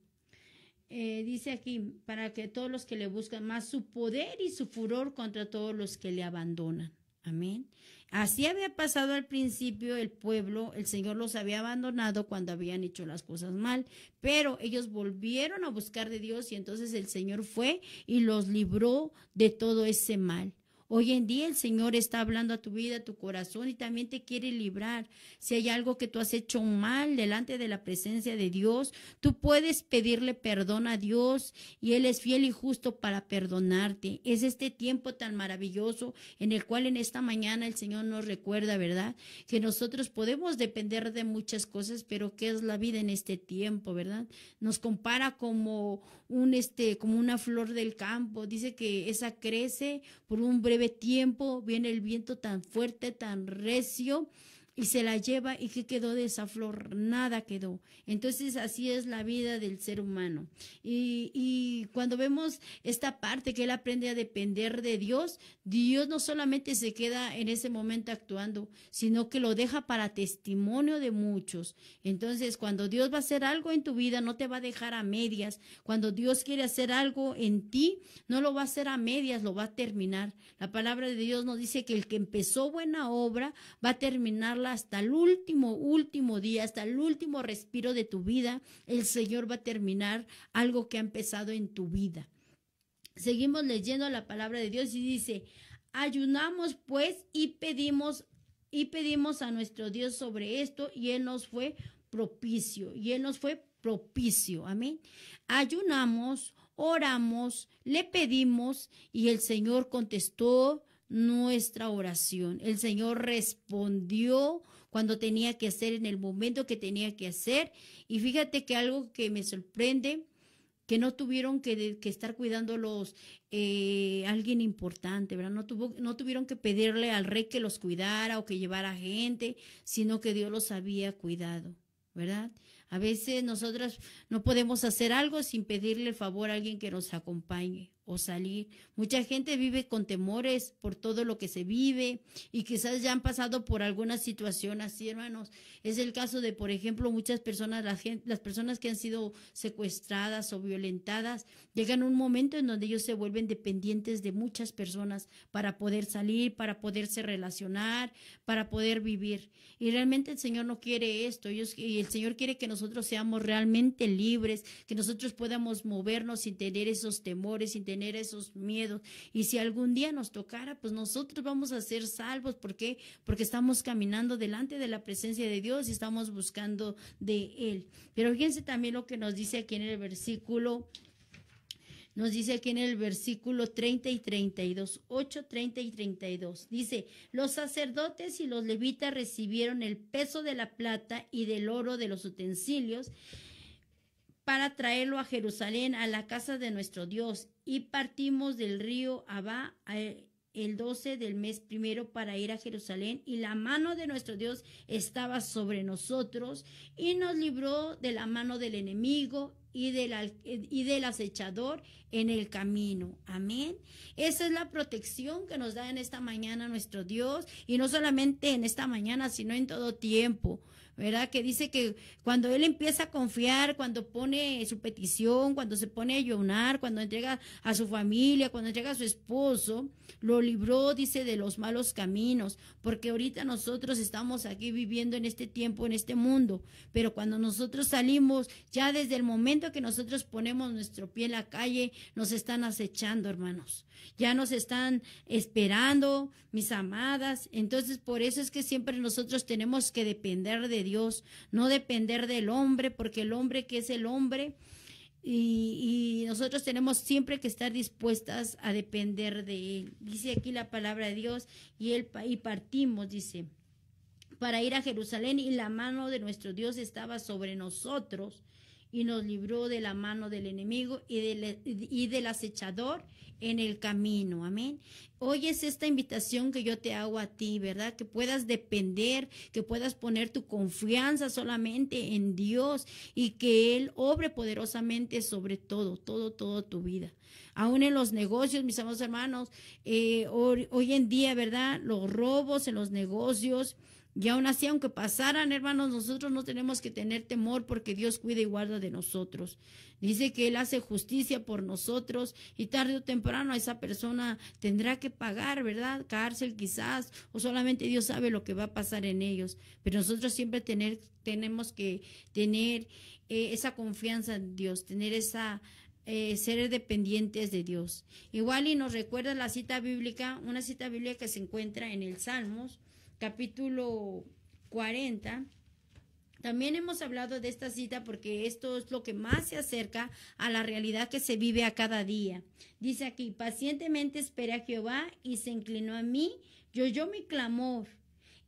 S1: eh, dice aquí, para que todos los que le buscan más su poder y su furor contra todos los que le abandonan. Amén. Así había pasado al principio el pueblo, el Señor los había abandonado cuando habían hecho las cosas mal, pero ellos volvieron a buscar de Dios y entonces el Señor fue y los libró de todo ese mal. Hoy en día el Señor está hablando a tu vida, a tu corazón y también te quiere librar. Si hay algo que tú has hecho mal delante de la presencia de Dios, tú puedes pedirle perdón a Dios y Él es fiel y justo para perdonarte. Es este tiempo tan maravilloso en el cual en esta mañana el Señor nos recuerda, ¿verdad? Que nosotros podemos depender de muchas cosas, pero ¿qué es la vida en este tiempo, verdad? Nos compara como un este como una flor del campo, dice que esa crece por un breve tiempo viene el viento tan fuerte, tan recio, y se la lleva y que quedó de esa flor, nada quedó. Entonces así es la vida del ser humano. Y, cuando vemos esta parte que él aprende a depender de Dios, Dios no solamente se queda en ese momento actuando, sino que lo deja para testimonio de muchos. Entonces cuando Dios va a hacer algo en tu vida, no te va a dejar a medias. Cuando Dios quiere hacer algo en ti, no lo va a hacer a medias, lo va a terminar. La palabra de Dios nos dice que el que empezó buena obra va a terminar hasta el último, último día, hasta el último respiro de tu vida, el Señor va a terminar algo que ha empezado en tu vida. Seguimos leyendo la palabra de Dios y dice, ayunamos pues y pedimos y pedimos a nuestro Dios sobre esto y él nos fue propicio y él nos fue propicio. Amén. Ayunamos, oramos, le pedimos y el Señor contestó nuestra oración. El Señor respondió cuando tenía que hacer, en el momento que tenía que hacer. Y fíjate que algo que me sorprende, que no tuvieron que, estar cuidando a eh, alguien importante, ¿verdad? No, tuvo, no tuvieron que pedirle al rey que los cuidara o que llevara gente, sino que Dios los había cuidado, ¿verdad? A veces nosotras no podemos hacer algo sin pedirle el favor a alguien que nos acompañe o salir. Mucha gente vive con temores por todo lo que se vive y quizás ya han pasado por alguna situación así, hermanos. Es el caso de, por ejemplo, muchas personas, las personas que han sido secuestradas o violentadas, llegan a un momento en donde ellos se vuelven dependientes de muchas personas para poder salir, para poderse relacionar, para poder vivir. Y realmente el Señor no quiere esto, y el Señor quiere que nosotros seamos realmente libres, que nosotros podamos movernos sin tener esos temores, sin tener tener esos miedos. Y si algún día nos tocara, pues nosotros vamos a ser salvos. porque Porque estamos caminando delante de la presencia de Dios y estamos buscando de Él. Pero fíjense también lo que nos dice aquí en el versículo nos dice aquí en el versículo 30 y 32, 8, 30 y 32. Dice, los sacerdotes y los levitas recibieron el peso de la plata y del oro de los utensilios para traerlo a Jerusalén, a la casa de nuestro Dios. Y partimos del río Abá eh, el 12 del mes primero para ir a Jerusalén. Y la mano de nuestro Dios estaba sobre nosotros y nos libró de la mano del enemigo y del, y del acechador en el camino. Amén. Esa es la protección que nos da en esta mañana nuestro Dios. Y no solamente en esta mañana, sino en todo tiempo. ¿verdad? Que dice que cuando él empieza a confiar, cuando pone su petición, cuando se pone a llorar, cuando entrega a su familia, cuando entrega a su esposo, lo libró, dice, de los malos caminos, porque ahorita nosotros estamos aquí viviendo en este tiempo, en este mundo, pero cuando nosotros salimos, ya desde el momento que nosotros ponemos nuestro pie en la calle, nos están acechando, hermanos. Ya nos están esperando, mis amadas. Entonces, por eso es que siempre nosotros tenemos que depender de Dios, no depender del hombre, porque el hombre que es el hombre, y, nosotros tenemos siempre que estar dispuestas a depender de Él. Dice aquí la palabra de Dios y, él, y partimos, dice, para ir a Jerusalén y la mano de nuestro Dios estaba sobre nosotros y nos libró de la mano del enemigo y y del acechador en el camino. Amén. Hoy es esta invitación que yo te hago a ti, ¿verdad? Que puedas depender, que puedas poner tu confianza solamente en Dios y que Él obre poderosamente sobre todo, todo, todo tu vida. Aún en los negocios, mis amados hermanos, eh, hoy en día, ¿verdad? Los robos en los negocios y aún así, aunque pasaran, hermanos, nosotros no tenemos que tener temor porque Dios cuida y guarda de nosotros. Dice que Él hace justicia por nosotros y tarde o temprano esa persona tendrá que pagar, ¿verdad? Cárcel quizás, o solamente Dios sabe lo que va a pasar en ellos. Pero nosotros siempre tener, tenemos que tener eh, esa confianza en Dios, tener esa... Eh, ser dependientes de Dios. Igual y nos recuerda la cita bíblica, una cita bíblica que se encuentra en el Salmos capítulo 40. También hemos hablado de esta cita porque esto es lo que más se acerca a la realidad que se vive a cada día. Dice aquí, pacientemente esperé a Jehová y se inclinó a mí, yo oyó mi clamor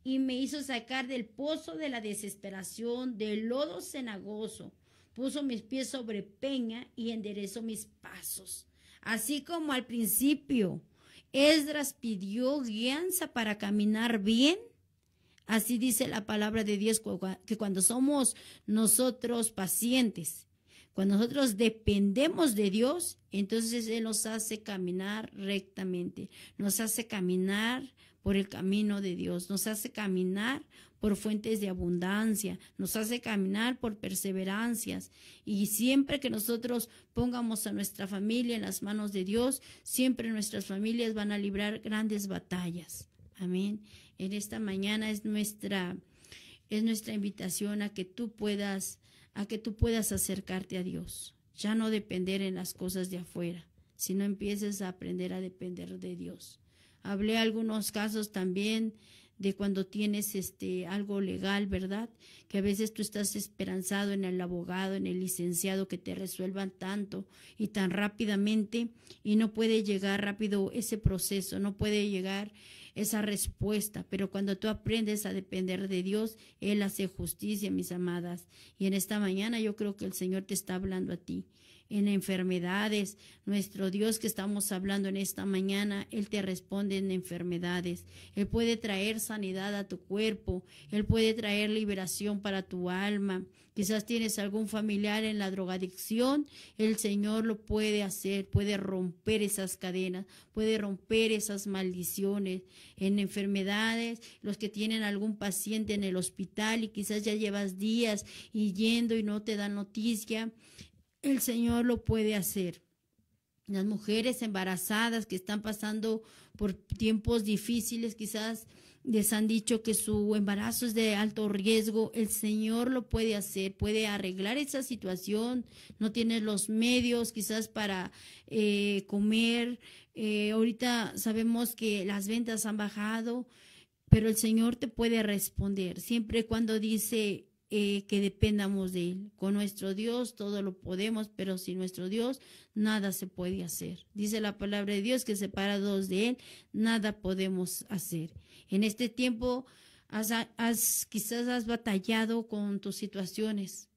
S1: y me hizo sacar del pozo de la desesperación, del lodo cenagoso. Puso mis pies sobre peña y enderezó mis pasos. Así como al principio, Esdras pidió guianza para caminar bien. Así dice la palabra de Dios, que cuando somos nosotros pacientes, cuando nosotros dependemos de Dios, entonces Él nos hace caminar rectamente, nos hace caminar por el camino de Dios, nos hace caminar por fuentes de abundancia, nos hace caminar por perseverancias. Y siempre que nosotros pongamos a nuestra familia en las manos de Dios, siempre nuestras familias van a librar grandes batallas. Amén. En esta mañana es nuestra es nuestra invitación a que tú puedas a que tú puedas acercarte a Dios, ya no depender en las cosas de afuera, sino empieces a aprender a depender de Dios. Hablé algunos casos también de cuando tienes este algo legal, ¿verdad? Que a veces tú estás esperanzado en el abogado, en el licenciado que te resuelvan tanto y tan rápidamente y no puede llegar rápido ese proceso, no puede llegar esa respuesta, pero cuando tú aprendes a depender de Dios, él hace justicia, mis amadas. Y en esta mañana yo creo que el Señor te está hablando a ti en enfermedades. Nuestro Dios que estamos hablando en esta mañana, Él te responde en enfermedades. Él puede traer sanidad a tu cuerpo. Él puede traer liberación para tu alma. Quizás tienes algún familiar en la drogadicción. El Señor lo puede hacer. Puede romper esas cadenas. Puede romper esas maldiciones. En enfermedades, los que tienen algún paciente en el hospital y quizás ya llevas días y yendo y no te dan noticia el Señor lo puede hacer. Las mujeres embarazadas que están pasando por tiempos difíciles, quizás les han dicho que su embarazo es de alto riesgo, el Señor lo puede hacer, puede arreglar esa situación, no tienes los medios quizás para eh, comer, eh, ahorita sabemos que las ventas han bajado, pero el Señor te puede responder, siempre cuando dice, eh, que dependamos de Él. Con nuestro Dios todo lo podemos, pero sin nuestro Dios nada se puede hacer. Dice la palabra de Dios que separados de Él nada podemos hacer. En este tiempo has, quizás has batallado con tus situaciones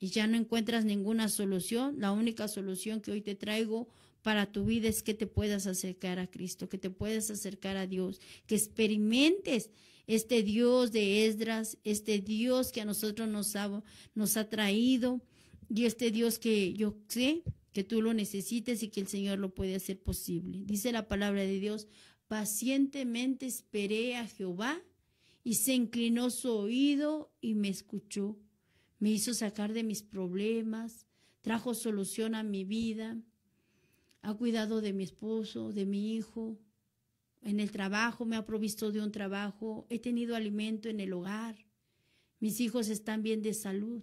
S1: y ya no encuentras ninguna solución. La única solución que hoy te traigo para tu vida es que te puedas acercar a Cristo, que te puedas acercar a Dios, que experimentes este Dios de Esdras, este Dios que a nosotros nos ha, nos ha traído y este Dios que yo sé que tú lo necesites y que el Señor lo puede hacer posible. Dice la palabra de Dios, pacientemente esperé a Jehová y se inclinó su oído y me escuchó. Me hizo sacar de mis problemas, trajo solución a mi vida, ha cuidado de mi esposo, de mi hijo, en el trabajo, me ha provisto de un trabajo, he tenido alimento en el hogar, mis hijos están bien de salud.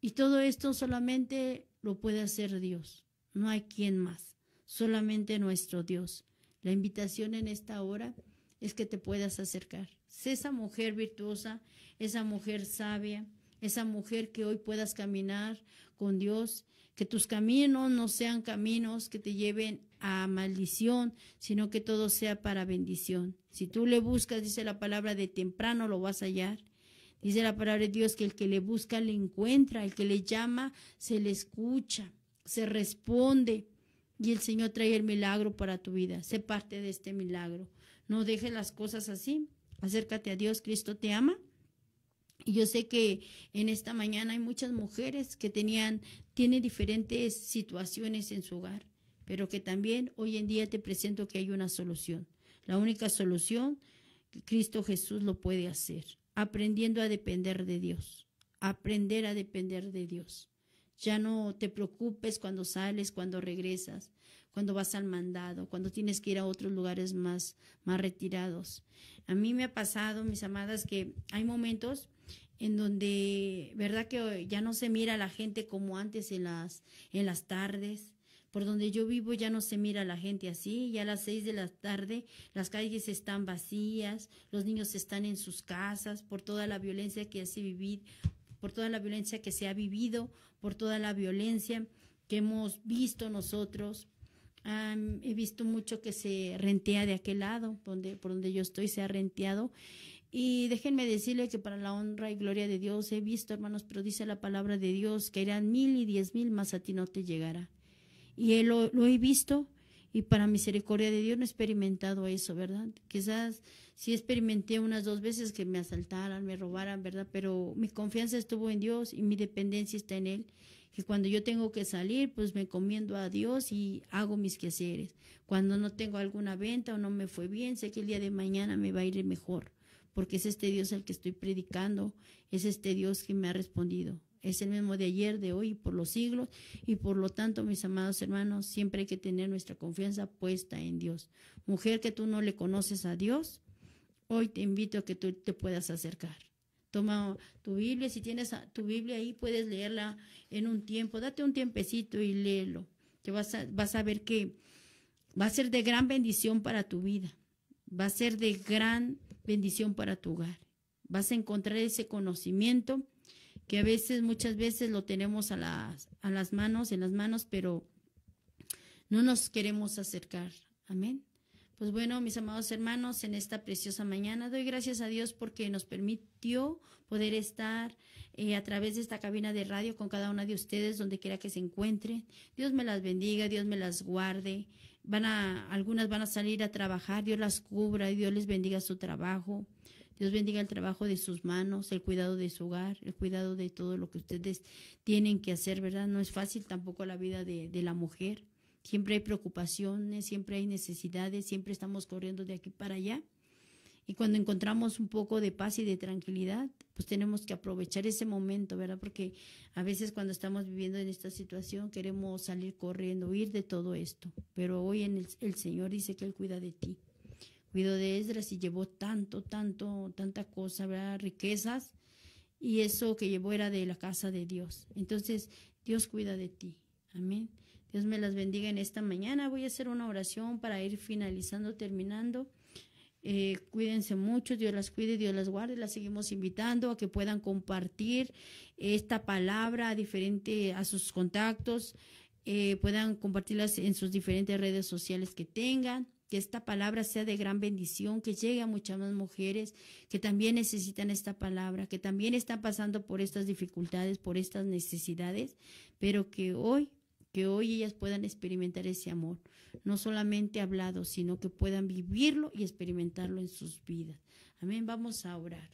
S1: Y todo esto solamente lo puede hacer Dios, no hay quien más, solamente nuestro Dios. La invitación en esta hora es que te puedas acercar. Sé esa mujer virtuosa, esa mujer sabia, esa mujer que hoy puedas caminar con Dios, que tus caminos no sean caminos que te lleven a maldición, sino que todo sea para bendición. Si tú le buscas, dice la palabra, de temprano lo vas a hallar. Dice la palabra de Dios que el que le busca le encuentra, el que le llama se le escucha, se responde y el Señor trae el milagro para tu vida. Sé parte de este milagro. No dejes las cosas así. Acércate a Dios, Cristo te ama. Y yo sé que en esta mañana hay muchas mujeres que tenían, tienen diferentes situaciones en su hogar pero que también hoy en día te presento que hay una solución. La única solución, Cristo Jesús lo puede hacer, aprendiendo a depender de Dios, aprender a depender de Dios. Ya no te preocupes cuando sales, cuando regresas, cuando vas al mandado, cuando tienes que ir a otros lugares más, más retirados. A mí me ha pasado, mis amadas, que hay momentos en donde, verdad que ya no se mira a la gente como antes en las, en las tardes, por donde yo vivo ya no se mira a la gente así, ya a las seis de la tarde las calles están vacías, los niños están en sus casas por toda la violencia que se por toda la violencia que se ha vivido, por toda la violencia que hemos visto nosotros. he visto mucho que se rentea de aquel lado, donde, por donde yo estoy, se ha renteado. Y déjenme decirles que para la honra y gloria de Dios he visto, hermanos, pero dice la palabra de Dios que eran mil y diez mil, más a ti no te llegará y él lo, lo he visto y para misericordia de Dios no he experimentado eso, ¿verdad? Quizás sí experimenté unas dos veces que me asaltaran, me robaran, ¿verdad? Pero mi confianza estuvo en Dios y mi dependencia está en Él. Que cuando yo tengo que salir, pues me encomiendo a Dios y hago mis quehaceres. Cuando no tengo alguna venta o no me fue bien, sé que el día de mañana me va a ir mejor, porque es este Dios al que estoy predicando, es este Dios que me ha respondido es el mismo de ayer, de hoy y por los siglos. Y por lo tanto, mis amados hermanos, siempre hay que tener nuestra confianza puesta en Dios. Mujer que tú no le conoces a Dios, hoy te invito a que tú te puedas acercar. Toma tu Biblia, si tienes tu Biblia ahí, puedes leerla en un tiempo. Date un tiempecito y léelo. Que vas vas a ver que va a ser de gran bendición para tu vida. Va a ser de gran bendición para tu hogar. Vas a encontrar ese conocimiento que a veces, muchas veces lo tenemos a las, a las manos, en las manos, pero no nos queremos acercar. Amén. Pues bueno, mis amados hermanos, en esta preciosa mañana doy gracias a Dios porque nos permitió poder estar eh, a través de esta cabina de radio con cada una de ustedes, donde quiera que se encuentren. Dios me las bendiga, Dios me las guarde. Van a, algunas van a salir a trabajar, Dios las cubra y Dios les bendiga su trabajo. Dios bendiga el trabajo de sus manos, el cuidado de su hogar, el cuidado de todo lo que ustedes tienen que hacer, ¿verdad? No es fácil tampoco la vida de, de la mujer. Siempre hay preocupaciones, siempre hay necesidades, siempre estamos corriendo de aquí para allá. Y cuando encontramos un poco de paz y de tranquilidad, pues tenemos que aprovechar ese momento, ¿verdad? Porque a veces cuando estamos viviendo en esta situación queremos salir corriendo, huir de todo esto. Pero hoy en el, el Señor dice que Él cuida de ti cuidó de Esdras y llevó tanto, tanto, tanta cosa, riquezas, y eso que llevó era de la casa de Dios. Entonces, Dios cuida de ti. Amén. Dios me las bendiga en esta mañana. Voy a hacer una oración para ir finalizando, terminando. Eh, cuídense mucho, Dios las cuide, Dios las guarde. Las seguimos invitando a que puedan compartir esta palabra a diferente a sus contactos, eh, puedan compartirlas en sus diferentes redes sociales que tengan que esta palabra sea de gran bendición, que llegue a muchas más mujeres que también necesitan esta palabra, que también están pasando por estas dificultades, por estas necesidades, pero que hoy, que hoy ellas puedan experimentar ese amor, no solamente hablado, sino que puedan vivirlo y experimentarlo en sus vidas. Amén, vamos a orar.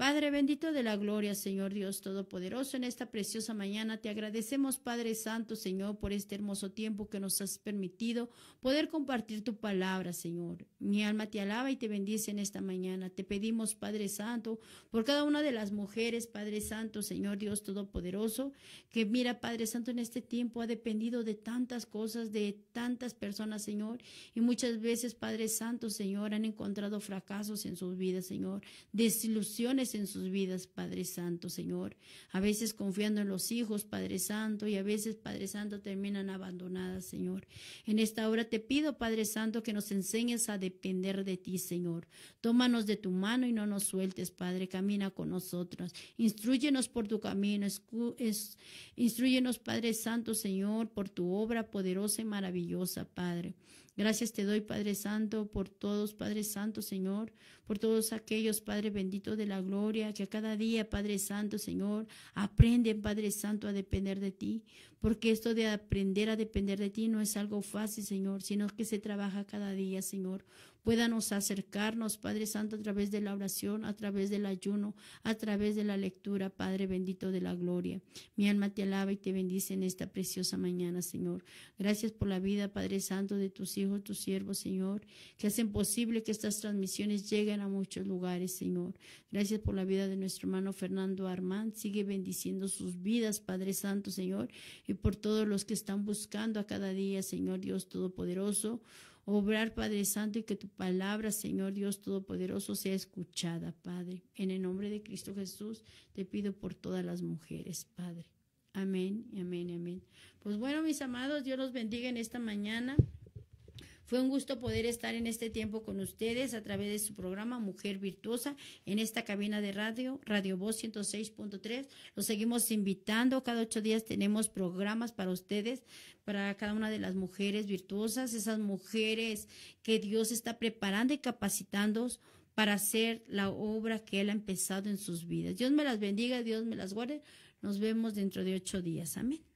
S1: Padre bendito de la gloria, Señor Dios Todopoderoso, en esta preciosa mañana te agradecemos, Padre Santo, Señor, por este hermoso tiempo que nos has permitido poder compartir tu palabra, Señor. Mi alma te alaba y te bendice en esta mañana. Te pedimos, Padre Santo, por cada una de las mujeres, Padre Santo, Señor Dios Todopoderoso, que mira, Padre Santo, en este tiempo ha dependido de tantas cosas, de tantas personas, Señor, y muchas veces, Padre Santo, Señor, han encontrado fracasos en sus vidas, Señor, desilusiones en sus vidas, Padre Santo, Señor. A veces confiando en los hijos, Padre Santo, y a veces, Padre Santo, terminan abandonadas, Señor. En esta hora te pido, Padre Santo, que nos enseñes a depender de ti, Señor. Tómanos de tu mano y no nos sueltes, Padre. Camina con nosotros. Instruyenos por tu camino. instruyenos, Padre Santo, Señor, por tu obra poderosa y maravillosa, Padre. Gracias te doy, Padre Santo, por todos, Padre Santo, Señor, por todos aquellos, Padre bendito de la gloria, que cada día, Padre Santo, Señor, aprenden, Padre Santo, a depender de ti, porque esto de aprender a depender de ti no es algo fácil, Señor, sino que se trabaja cada día, Señor. Puédanos acercarnos, Padre Santo, a través de la oración, a través del ayuno, a través de la lectura, Padre bendito de la gloria. Mi alma te alaba y te bendice en esta preciosa mañana, Señor. Gracias por la vida, Padre Santo, de tus hijos, tus siervos, Señor, que hacen posible que estas transmisiones lleguen a muchos lugares, Señor. Gracias por la vida de nuestro hermano Fernando Armán. Sigue bendiciendo sus vidas, Padre Santo, Señor, y por todos los que están buscando a cada día, Señor Dios Todopoderoso obrar, Padre Santo, y que tu palabra, Señor Dios Todopoderoso, sea escuchada, Padre. En el nombre de Cristo Jesús te pido por todas las mujeres, Padre. Amén, amén, amén. Pues bueno, mis amados, Dios los bendiga en esta mañana. Fue un gusto poder estar en este tiempo con ustedes a través de su programa Mujer Virtuosa en esta cabina de radio, Radio Voz 106.3. Los seguimos invitando. Cada ocho días tenemos programas para ustedes, para cada una de las mujeres virtuosas, esas mujeres que Dios está preparando y capacitando para hacer la obra que Él ha empezado en sus vidas. Dios me las bendiga, Dios me las guarde. Nos vemos dentro de ocho días. Amén.